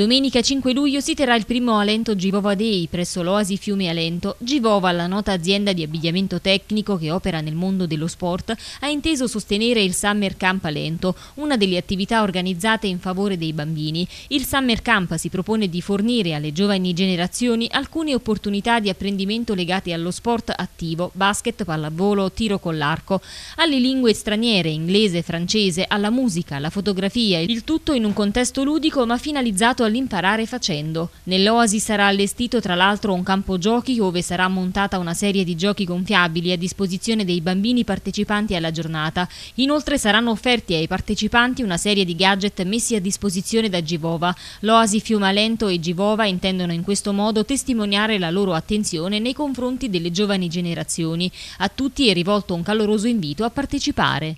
Domenica 5 luglio si terrà il primo Alento Givova Day presso l'Oasi Fiume Alento. Givova, la nota azienda di abbigliamento tecnico che opera nel mondo dello sport, ha inteso sostenere il Summer Camp Alento, una delle attività organizzate in favore dei bambini. Il Summer Camp si propone di fornire alle giovani generazioni alcune opportunità di apprendimento legate allo sport attivo, basket, pallavolo, tiro con l'arco, alle lingue straniere, inglese, francese, alla musica, alla fotografia, il tutto in un contesto ludico ma finalizzato al l'imparare facendo. Nell'Oasi sarà allestito tra l'altro un campo giochi dove sarà montata una serie di giochi gonfiabili a disposizione dei bambini partecipanti alla giornata. Inoltre saranno offerti ai partecipanti una serie di gadget messi a disposizione da Givova. L'Oasi Fiumalento e Givova intendono in questo modo testimoniare la loro attenzione nei confronti delle giovani generazioni. A tutti è rivolto un caloroso invito a partecipare.